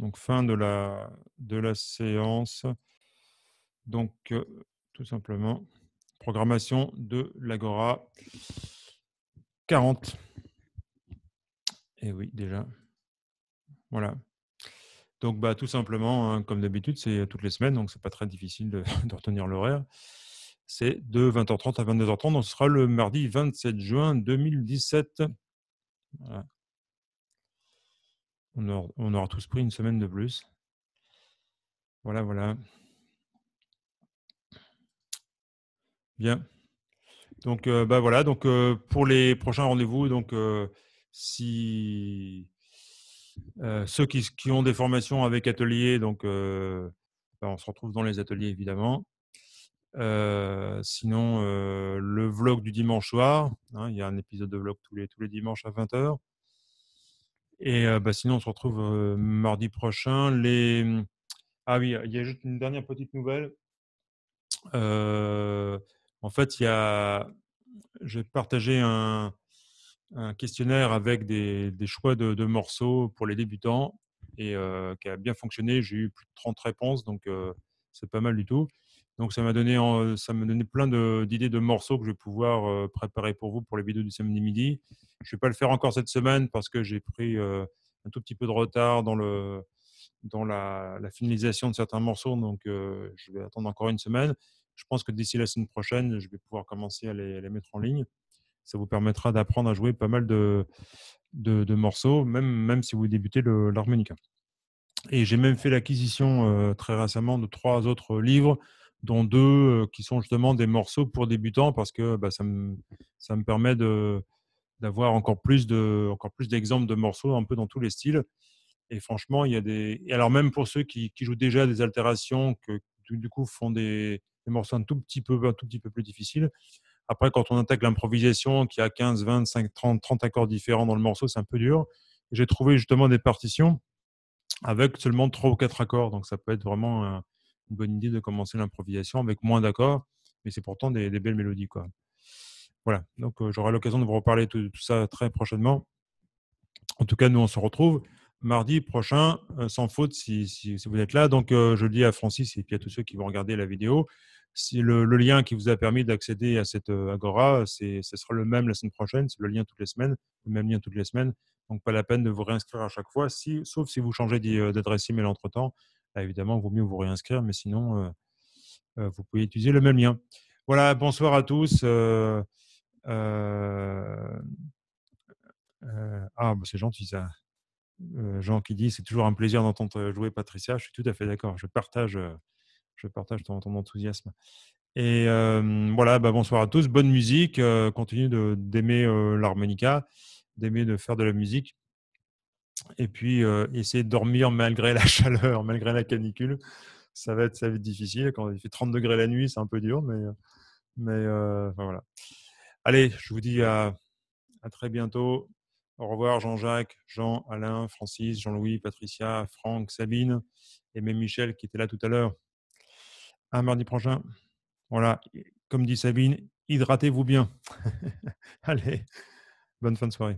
Donc, fin de la, de la séance. Donc, euh, tout simplement, programmation de l'Agora 40. Et oui, déjà. Voilà. Donc, bah, tout simplement, hein, comme d'habitude, c'est toutes les semaines, donc ce n'est pas très difficile de, de retenir l'horaire. C'est de 20h30 à 22h30. On sera le mardi 27 juin 2017. Voilà on aura, tous pris une semaine de plus. Voilà, voilà. Bien. Donc, euh, bah voilà. Donc, euh, pour les prochains rendez-vous, donc, euh, si ceux qui, ont des formations avec ateliers, donc, bah, on se retrouve dans les ateliers évidemment. sinon, le vlog du dimanche soir, hein, il y a un épisode de vlog tous les, tous les dimanches à 20h. Et bah, sinon, on se retrouve mardi prochain. Les... Mmh, ah oui, il y a juste une dernière petite nouvelle. en fait, il y a... j'ai partagé un, questionnaire avec des, choix de, morceaux pour les débutants et qui a bien fonctionné. J'ai eu plus de 30 réponses, donc c'est pas mal du tout. Donc ça m'a donné, plein d'idées de, morceaux que je vais pouvoir préparer pour vous pour les vidéos du samedi midi. Je ne vais pas le faire encore cette semaine parce que j'ai pris euh, un tout petit peu de retard dans, le, dans la, finalisation de certains morceaux, donc euh, je vais attendre encore une semaine. Je pense que d'ici la semaine prochaine, je vais pouvoir commencer à les, mettre en ligne. Ça vous permettra d'apprendre à jouer pas mal de, de, morceaux, même, même si vous débutez l'harmonica. Et j'ai même fait l'acquisition euh, très récemment de trois autres livres, dont deux qui sont justement des morceaux pour débutants, parce que bah, ça me permet de, d'avoir encore plus de, encore plus d'exemples de morceaux un peu dans tous les styles. Et franchement, il y a des. alors même pour ceux qui, jouent déjà des altérations, que du coup font des, morceaux un tout petit peu, tout petit peu plus difficiles. Après, quand on attaque l'improvisation, qui a 15, 25, 30, 30 accords différents dans le morceau, c'est un peu dur. J'ai trouvé justement des partitions avec seulement trois ou quatre accords. Donc ça peut être vraiment une bonne idée de commencer l'improvisation avec moins d'accords, mais c'est pourtant des, des, belles mélodies. Quoi. Voilà, donc j'aurai l'occasion de vous reparler de tout, ça très prochainement. En tout cas, nous, on se retrouve mardi prochain, sans faute, si, vous êtes là. Donc, je dis à Francis et puis à tous ceux qui vont regarder la vidéo, si le, lien qui vous a permis d'accéder à cette Agora, ce sera le même la semaine prochaine, c'est le lien toutes les semaines, le même lien toutes les semaines. Donc, pas la peine de vous réinscrire à chaque fois, si, sauf si vous changez d'adresse email entre-temps. évidemment, il vaut mieux vous réinscrire, mais sinon, vous pouvez utiliser le même lien. Voilà, bonsoir à tous ah, bah, c'est gentil ça. Jean qui dit c'est toujours un plaisir d'entendre jouer Patricia. Je suis tout à fait d'accord. Je partage, je partage ton, enthousiasme. Et voilà, bah, bonsoir à tous. Bonne musique. continue d'aimer l'harmonica, d'aimer de faire de la musique. Et puis essayer de dormir malgré la chaleur, malgré la canicule. Ça va être, ça va être difficile. Quand il fait 30 degrés la nuit, c'est un peu dur, mais, mais voilà. Allez, je vous dis à, très bientôt. Au revoir Jean-Jacques, Jean, Alain, Francis, Jean-Louis, Patricia, Franck, Sabine et même Michel qui était là tout à l'heure. À mardi prochain. Voilà, comme dit Sabine, hydratez-vous bien. Allez, bonne fin de soirée.